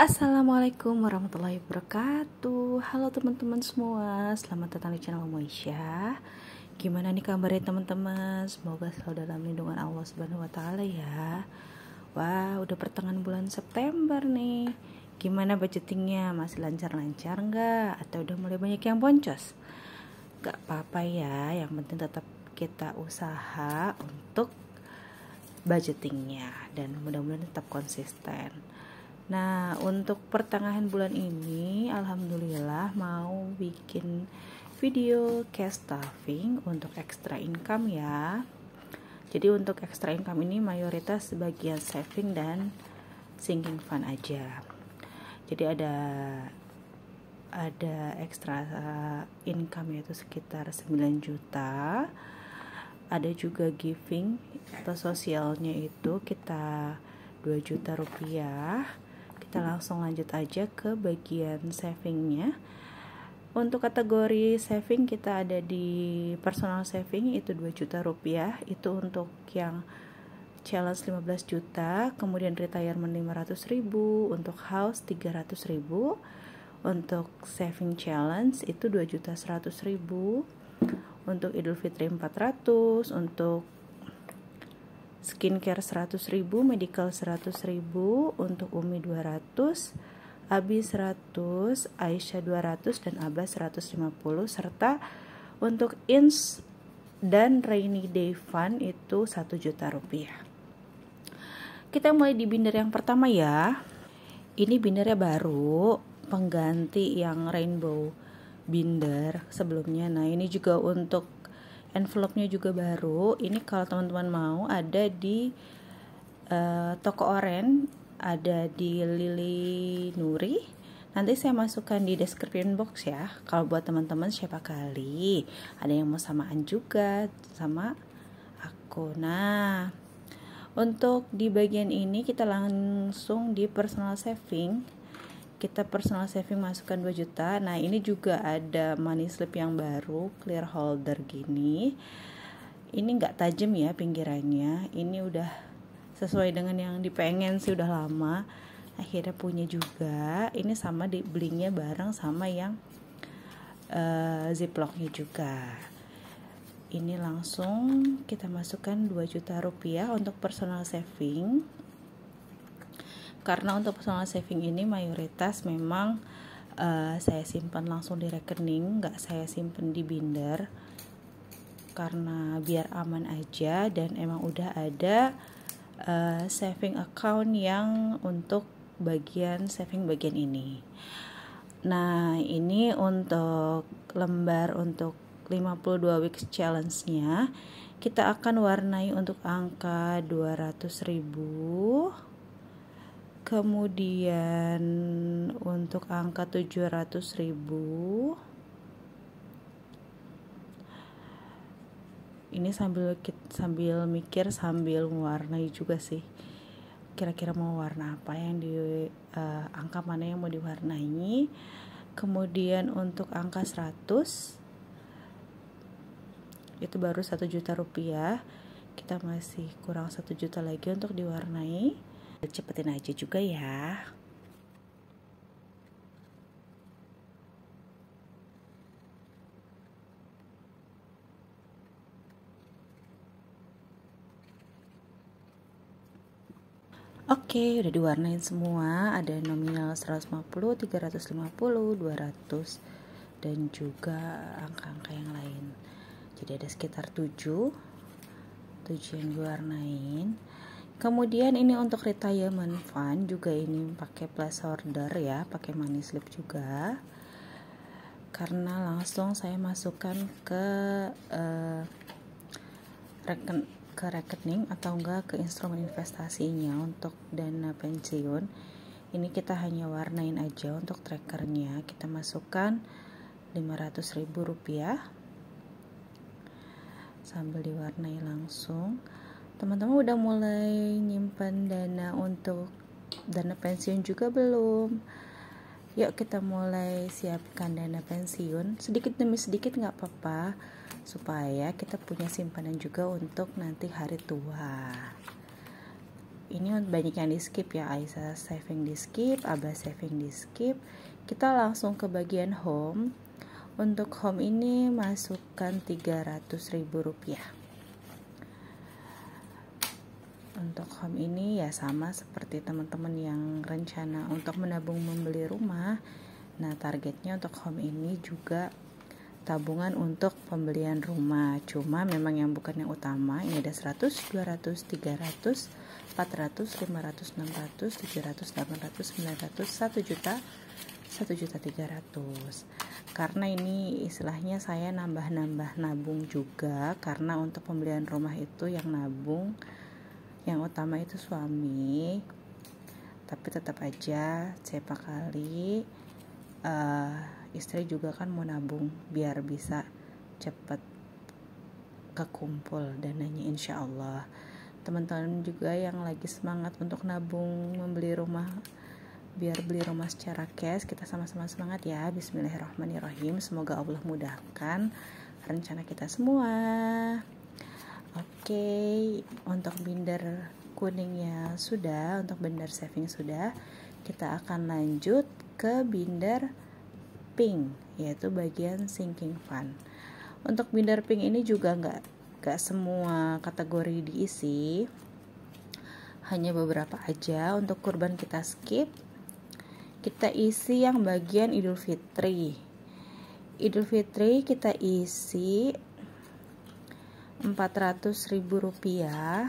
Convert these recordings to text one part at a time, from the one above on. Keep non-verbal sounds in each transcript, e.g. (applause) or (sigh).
Assalamualaikum warahmatullahi wabarakatuh Halo teman-teman semua Selamat datang di channel Moisya Gimana nih kabarnya teman-teman Semoga selalu dalam lindungan Allah Subhanahu wa taala ya Wah udah pertengahan bulan September nih Gimana budgetingnya? Masih lancar-lancar nggak? Atau udah mulai banyak yang boncos? Gak apa-apa ya, yang penting tetap kita usaha untuk budgetingnya dan mudah-mudahan tetap konsisten. Nah, untuk pertengahan bulan ini, alhamdulillah mau bikin video cash stuffing untuk extra income ya. Jadi untuk extra income ini mayoritas sebagian saving dan sinking fund aja jadi ada ada ekstra eh, income yaitu sekitar 9 juta ada juga giving atau sosialnya itu kita 2 juta rupiah kita langsung lanjut aja ke bagian savingnya untuk kategori saving kita ada di personal saving itu 2 juta rupiah itu untuk yang challenge 15 juta, kemudian retirement 500 ribu, untuk house 300 ribu, untuk saving challenge itu 2 juta 100 ribu, untuk idul fitri 400, untuk skincare 100 ribu, medical 100 ribu, untuk umi 200, Abi 100, Aisyah 200, dan Abah 150, serta untuk INS dan rainy day fund itu 1 juta rupiah. Kita mulai di binder yang pertama ya. Ini bindernya baru, pengganti yang rainbow binder sebelumnya. Nah, ini juga untuk envelope-nya juga baru. Ini kalau teman-teman mau ada di uh, toko oren, ada di Lili Nuri. Nanti saya masukkan di description box ya. Kalau buat teman-teman siapa kali ada yang mau samaan juga sama aku. Nah, untuk di bagian ini kita langsung di personal saving. Kita personal saving masukkan 2 juta. Nah, ini juga ada money slip yang baru, clear holder gini. Ini nggak tajam ya pinggirannya. Ini udah sesuai dengan yang dipengen sih udah lama. Akhirnya punya juga. Ini sama di belinya bareng sama yang uh, ziplocknya juga ini langsung kita masukkan 2 juta rupiah untuk personal saving karena untuk personal saving ini mayoritas memang uh, saya simpan langsung di rekening nggak saya simpan di binder karena biar aman aja dan emang udah ada uh, saving account yang untuk bagian saving bagian ini nah ini untuk lembar untuk 52 weeks challenge-nya kita akan warnai untuk angka 200.000 kemudian untuk angka 700 ribu ini sambil sambil mikir sambil mewarnai juga sih kira-kira mau warna apa yang di uh, angka mana yang mau diwarnai kemudian untuk angka 100 itu baru satu juta rupiah kita masih kurang satu juta lagi untuk diwarnai cepetin aja juga ya Oke, okay, udah diwarnain semua. Ada nominal 150, 350, 200 dan juga angka-angka yang lain jadi ada sekitar 7 7 yang gue warnain kemudian ini untuk retirement fund juga ini pakai plus order ya pakai money slip juga karena langsung saya masukkan ke uh, eh, reken ke rekening atau enggak ke instrumen investasinya untuk dana pensiun ini kita hanya warnain aja untuk trackernya kita masukkan 500 ribu rupiah sambil diwarnai langsung teman-teman udah mulai nyimpan dana untuk dana pensiun juga belum yuk kita mulai siapkan dana pensiun sedikit demi sedikit nggak apa-apa supaya kita punya simpanan juga untuk nanti hari tua ini banyak yang di skip ya Aisyah saving di skip Abah saving di skip kita langsung ke bagian home untuk home ini masukkan 300 ribu rupiah untuk home ini ya sama seperti teman-teman yang rencana untuk menabung membeli rumah nah targetnya untuk home ini juga tabungan untuk pembelian rumah cuma memang yang bukan yang utama ini ada 100, 200, 300 400, 500, 600, 700, 800, 900, 1 juta 1.300 karena ini istilahnya saya nambah-nambah nabung juga karena untuk pembelian rumah itu yang nabung yang utama itu suami tapi tetap aja siapa kali uh, istri juga kan mau nabung biar bisa cepat kekumpul dananya insya Allah teman-teman juga yang lagi semangat untuk nabung membeli rumah biar beli rumah secara cash kita sama-sama semangat ya Bismillahirrahmanirrahim semoga Allah mudahkan rencana kita semua oke untuk binder kuningnya sudah untuk binder saving sudah kita akan lanjut ke binder pink yaitu bagian sinking fund untuk binder pink ini juga nggak nggak semua kategori diisi hanya beberapa aja untuk kurban kita skip kita isi yang bagian Idul Fitri. Idul Fitri kita isi 400.000 rupiah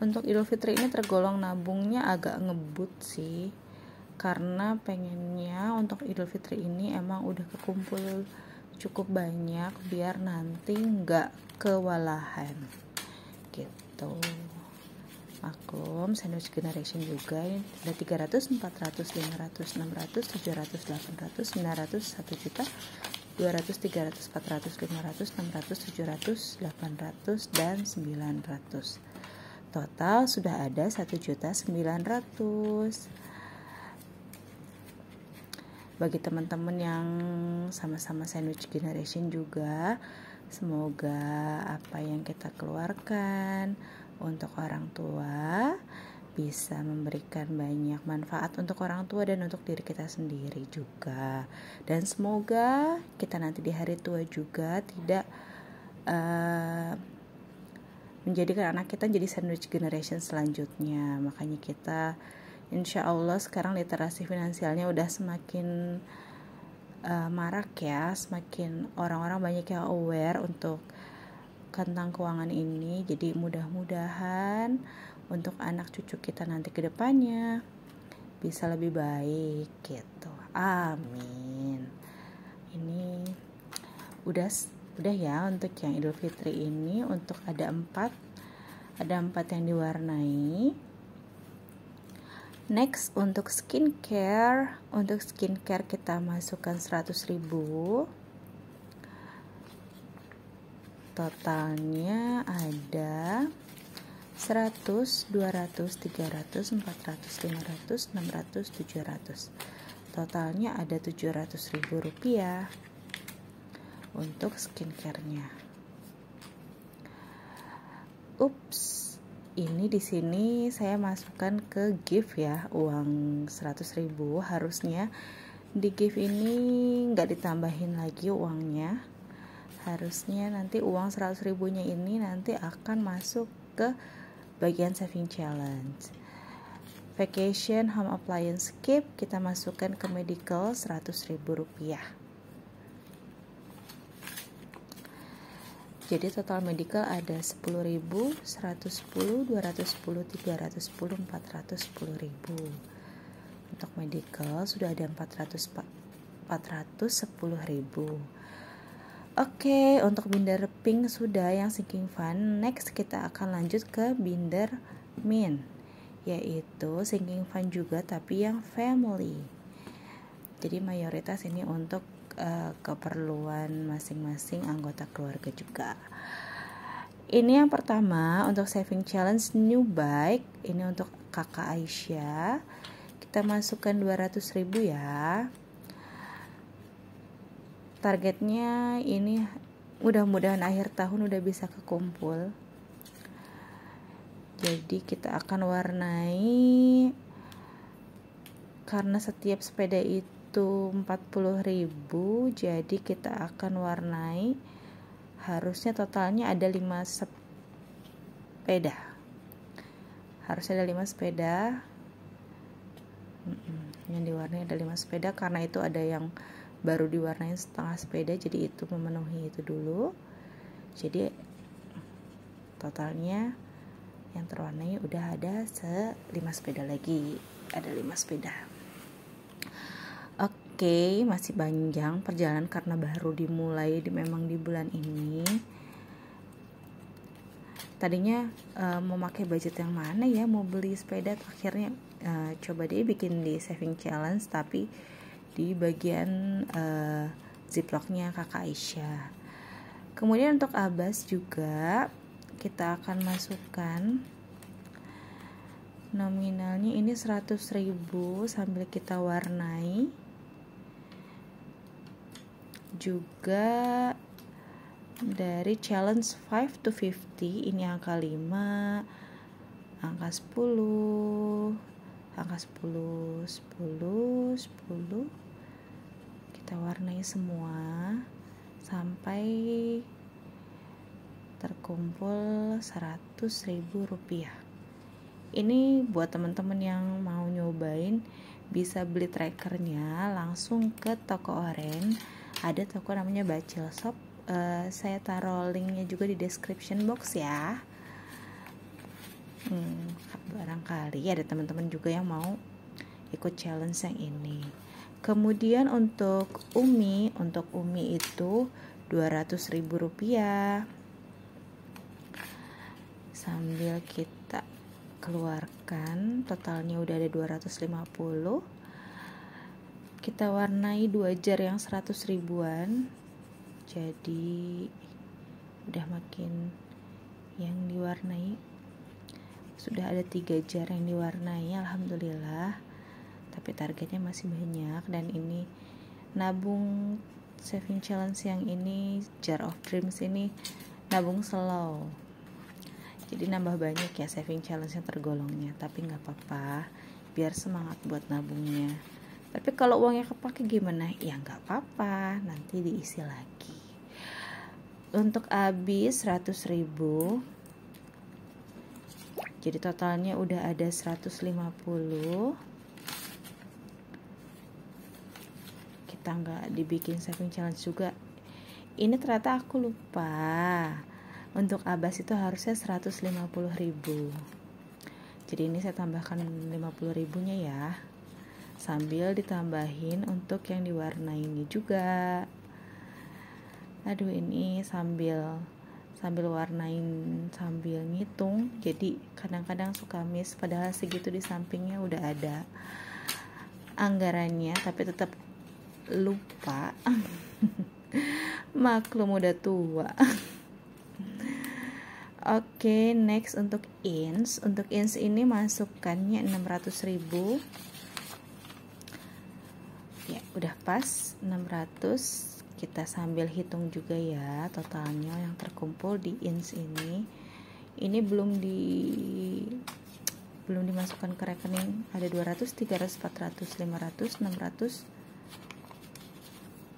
untuk Idul Fitri ini tergolong nabungnya agak ngebut sih karena pengennya untuk Idul Fitri ini emang udah kekumpul cukup banyak biar nanti nggak kewalahan gitu vakum sandwich generation juga ada 300 400 500 600 700 800 900 1 juta 200 300 400 500 600 700 800 dan 900 total sudah ada 1 juta 900 bagi teman-teman yang sama-sama sandwich generation juga semoga apa yang kita keluarkan untuk orang tua bisa memberikan banyak manfaat untuk orang tua dan untuk diri kita sendiri juga. Dan semoga kita nanti di hari tua juga tidak uh, menjadikan anak kita jadi sandwich generation selanjutnya. Makanya kita insya Allah sekarang literasi finansialnya udah semakin uh, marak ya, semakin orang-orang banyak yang aware untuk tentang keuangan ini. Jadi mudah-mudahan untuk anak cucu kita nanti ke depannya bisa lebih baik gitu. Amin. Ini udah udah ya untuk yang Idul Fitri ini untuk ada empat ada empat yang diwarnai next untuk skincare untuk skincare kita masukkan 100 ribu totalnya ada 100, 200, 300, 400, 500, 600, 700 totalnya ada 700 ribu rupiah untuk skincarenya ups ini di sini saya masukkan ke gift ya uang 100 ribu harusnya di gift ini nggak ditambahin lagi uangnya harusnya nanti uang 100 ribunya ini nanti akan masuk ke bagian saving challenge vacation home appliance skip kita masukkan ke medical 100 ribu rupiah jadi total medical ada 10.000, 110, 210, 310, 410, ribu Untuk medical sudah ada 400 ribu Oke, okay, untuk binder pink sudah yang sinking fund. Next kita akan lanjut ke binder min, yaitu sinking fund juga tapi yang family. Jadi mayoritas ini untuk uh, keperluan masing-masing anggota keluarga juga. Ini yang pertama untuk saving challenge new bike, ini untuk kakak Aisyah. Kita masukkan 200.000 ya targetnya ini mudah-mudahan akhir tahun udah bisa kekumpul jadi kita akan warnai karena setiap sepeda itu 40.000 jadi kita akan warnai harusnya totalnya ada 5 sepeda harusnya ada 5 sepeda yang diwarnai ada 5 sepeda karena itu ada yang baru diwarnain setengah sepeda jadi itu memenuhi itu dulu jadi totalnya yang terwarnai udah ada se lima sepeda lagi ada lima sepeda oke okay, masih panjang perjalanan karena baru dimulai di, memang di bulan ini tadinya uh, mau pakai budget yang mana ya mau beli sepeda akhirnya uh, coba deh bikin di saving challenge tapi di bagian uh, eh, ziploknya kakak Aisyah kemudian untuk abas juga kita akan masukkan nominalnya ini 100.000 sambil kita warnai juga dari challenge 5 to 50 ini angka 5 angka 10 angka 10 10 10 kita warnai semua sampai terkumpul seratus ribu rupiah ini buat teman-teman yang mau nyobain bisa beli trackernya langsung ke toko oren ada toko namanya bacil shop uh, saya taruh linknya juga di description box ya hmm, barangkali ada teman-teman juga yang mau ikut challenge yang ini Kemudian untuk Umi, untuk Umi itu Rp200.000. Sambil kita keluarkan, totalnya udah ada 250. Kita warnai dua jar yang 100 ribuan. Jadi udah makin yang diwarnai sudah ada tiga jar yang diwarnai alhamdulillah tapi targetnya masih banyak dan ini nabung saving challenge yang ini jar of dreams ini nabung slow jadi nambah banyak ya saving challenge yang tergolongnya tapi nggak apa-apa biar semangat buat nabungnya tapi kalau uangnya kepake gimana ya nggak apa-apa nanti diisi lagi untuk habis 100 ribu jadi totalnya udah ada 150 tangga dibikin saving challenge juga ini ternyata aku lupa untuk abas itu harusnya 150 ribu jadi ini saya tambahkan 50 ribunya ya sambil ditambahin untuk yang diwarna ini juga aduh ini sambil sambil warnain sambil ngitung jadi kadang-kadang suka miss padahal segitu di sampingnya udah ada anggarannya tapi tetap lupa (laughs) maklum udah tua Oke, okay, next untuk ins. Untuk ins ini masukannya 600.000. Ya, udah pas 600. Kita sambil hitung juga ya totalnya yang terkumpul di ins ini. Ini belum di belum dimasukkan ke rekening. Ada 200, 300, 400, 500, 600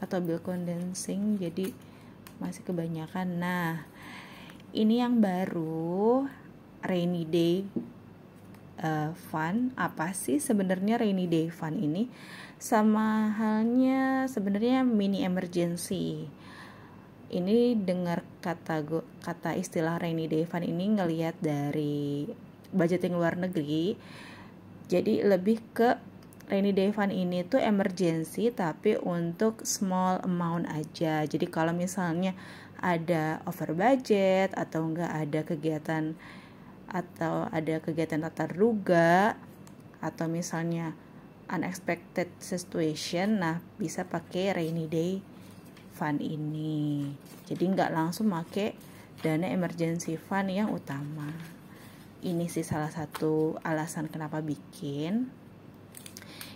atau bill condensing jadi masih kebanyakan nah ini yang baru rainy day uh, eh, fund apa sih sebenarnya rainy day fund ini sama halnya sebenarnya mini emergency ini dengar kata kata istilah rainy day fund ini ngelihat dari budgeting luar negeri jadi lebih ke rainy day fund ini tuh emergency tapi untuk small amount aja. Jadi kalau misalnya ada over budget atau enggak ada kegiatan atau ada kegiatan tak terduga atau misalnya unexpected situation, nah bisa pakai rainy day fund ini. Jadi nggak langsung pakai dana emergency fund yang utama. Ini sih salah satu alasan kenapa bikin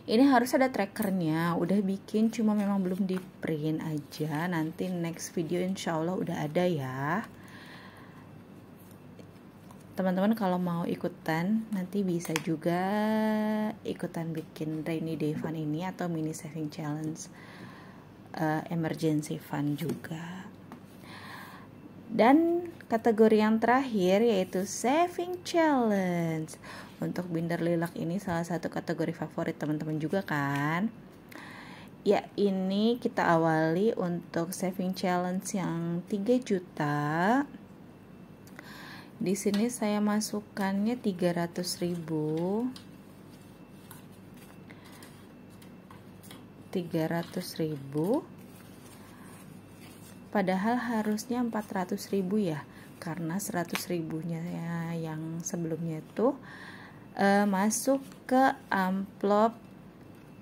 ini harus ada trackernya udah bikin cuma memang belum di print aja nanti next video insya Allah udah ada ya teman-teman kalau mau ikutan nanti bisa juga ikutan bikin rainy day fund ini atau mini saving challenge uh, emergency fund juga dan kategori yang terakhir yaitu saving challenge untuk binder lilac ini salah satu kategori favorit teman-teman juga kan ya ini kita awali untuk saving challenge yang 3 juta di sini saya masukkannya 300 ribu 300 ribu padahal harusnya 400 ribu ya karena 100 ribunya yang sebelumnya tuh uh, masuk ke amplop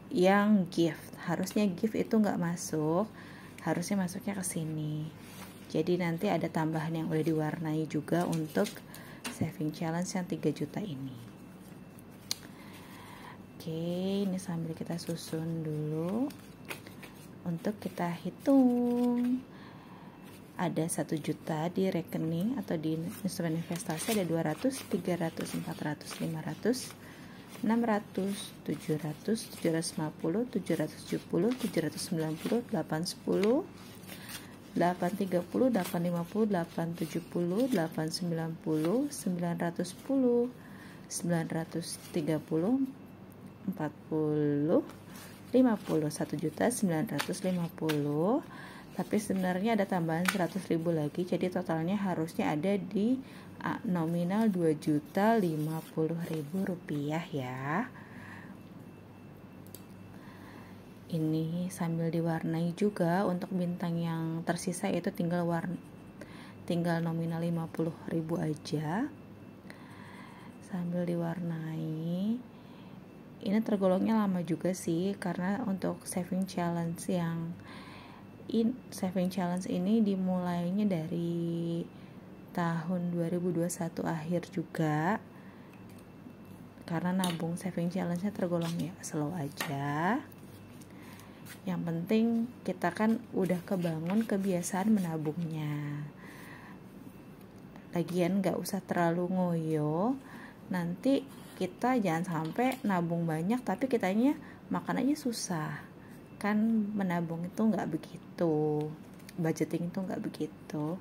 yang gift harusnya gift itu nggak masuk harusnya masuknya ke sini jadi nanti ada tambahan yang udah diwarnai juga untuk saving challenge yang 3 juta ini oke ini sambil kita susun dulu untuk kita hitung ada 1 juta di rekening atau di instrumen investasi ada 200, 300, 400, 500, 600, 700, 750, 770, 790, 810, 830, 850, 870, 890, 910, 930, 40 50 1 juta 950 tapi sebenarnya ada tambahan 100 ribu lagi jadi totalnya harusnya ada di ah, nominal 2.050.000 rupiah ya ini sambil diwarnai juga untuk bintang yang tersisa itu tinggal warna tinggal nominal 50.000 aja sambil diwarnai ini tergolongnya lama juga sih karena untuk saving challenge yang in saving challenge ini dimulainya dari tahun 2021 akhir juga karena nabung saving challenge-nya tergolong ya slow aja yang penting kita kan udah kebangun kebiasaan menabungnya lagian gak usah terlalu ngoyo nanti kita jangan sampai nabung banyak tapi kitanya makanannya susah kan menabung itu nggak begitu budgeting itu nggak begitu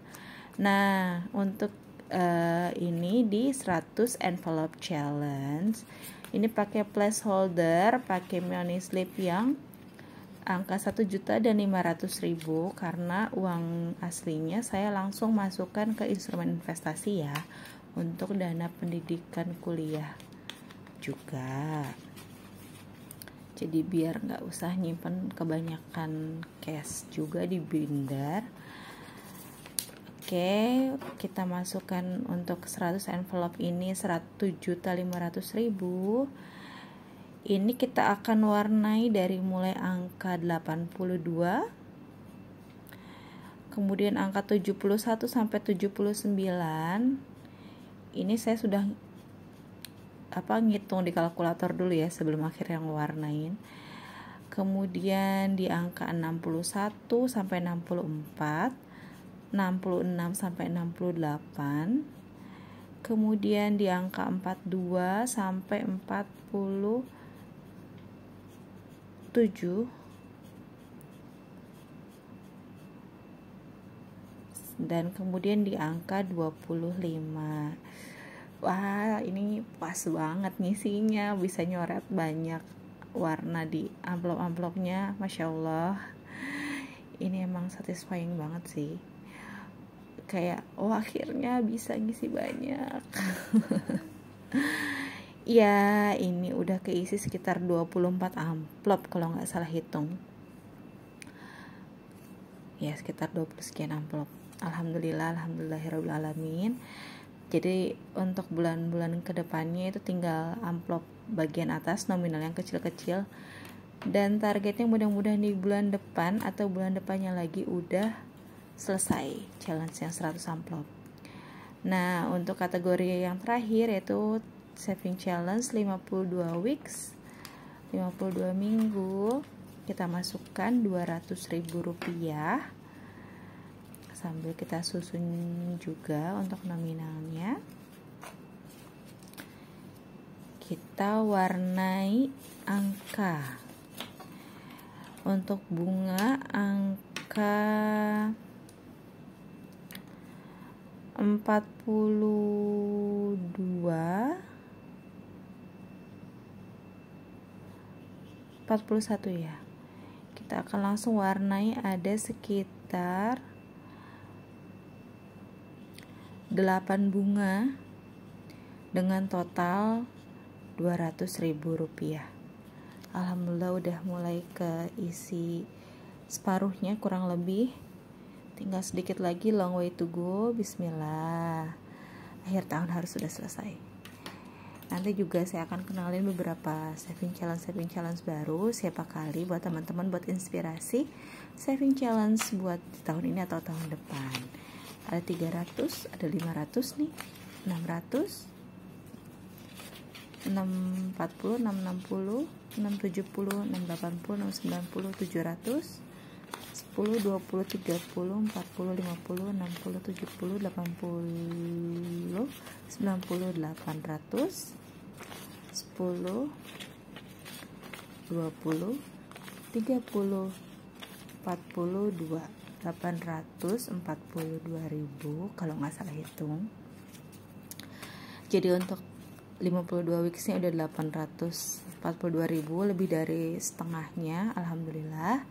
nah untuk uh, ini di 100 envelope challenge ini pakai placeholder pakai money slip yang angka 1 juta dan 500 ribu karena uang aslinya saya langsung masukkan ke instrumen investasi ya untuk dana pendidikan kuliah juga jadi biar nggak usah nyimpen kebanyakan cash juga di binder oke kita masukkan untuk 100 envelope ini 1.500.000 ini kita akan warnai dari mulai angka 82 kemudian angka 71 sampai 79 ini saya sudah apa ngitung di kalkulator dulu ya sebelum akhirnya ngewarnain kemudian di angka 61 sampai 64 66 sampai 68 kemudian di angka 42 sampai 47 dan kemudian di angka 25 wah ini pas banget ngisinya bisa nyoret banyak warna di amplop-amplopnya Masya Allah ini emang satisfying banget sih kayak oh akhirnya bisa ngisi banyak (laughs) ya ini udah keisi sekitar 24 amplop kalau nggak salah hitung ya sekitar 20 sekian amplop Alhamdulillah Alhamdulillahirrahmanirrahim jadi untuk bulan-bulan kedepannya itu tinggal amplop bagian atas nominal yang kecil-kecil dan targetnya mudah-mudahan di bulan depan atau bulan depannya lagi udah selesai challenge yang 100 amplop nah untuk kategori yang terakhir yaitu saving challenge 52 weeks 52 minggu kita masukkan 200 ribu rupiah sambil kita susun juga untuk nominalnya kita warnai angka untuk bunga angka 42 41 ya kita akan langsung warnai ada sekitar 8 bunga dengan total 200 ribu rupiah Alhamdulillah udah mulai ke isi separuhnya kurang lebih tinggal sedikit lagi long way to go bismillah akhir tahun harus sudah selesai nanti juga saya akan kenalin beberapa saving challenge saving challenge baru siapa kali buat teman-teman buat inspirasi saving challenge buat tahun ini atau tahun depan ada 300 ada 500 nih 600 640 660 670 680 690 700 10 20 30 40 50 60 70 80 90 800 10 20 30 42 842.000 kalau nggak salah hitung jadi untuk 52 weeksnya udah 842.000 lebih dari setengahnya alhamdulillah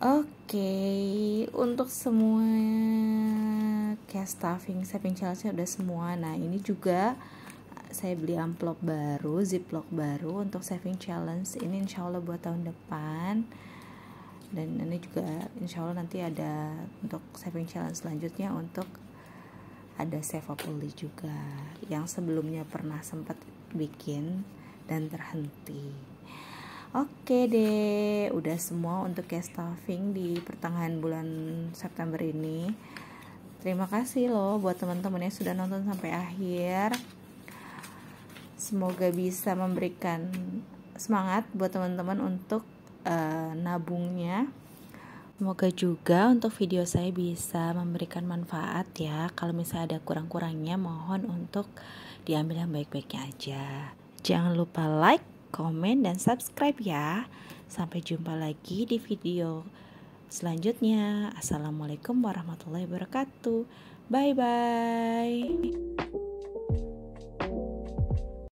Oke, okay, untuk semua cash stuffing saving challenge udah semua. Nah, ini juga saya beli amplop baru, ziplock baru untuk saving challenge ini insya Allah buat tahun depan dan ini juga insya Allah nanti ada untuk saving challenge selanjutnya untuk ada save savable juga yang sebelumnya pernah sempat bikin dan terhenti Oke deh, udah semua untuk cash staffing di pertengahan bulan September ini. Terima kasih loh buat teman-teman yang sudah nonton sampai akhir. Semoga bisa memberikan semangat buat teman-teman untuk uh, nabungnya. Semoga juga untuk video saya bisa memberikan manfaat ya. Kalau misalnya ada kurang-kurangnya mohon untuk diambil yang baik-baiknya aja. Jangan lupa like, komen, dan subscribe ya. Sampai jumpa lagi di video selanjutnya. Assalamualaikum warahmatullahi wabarakatuh. Bye bye.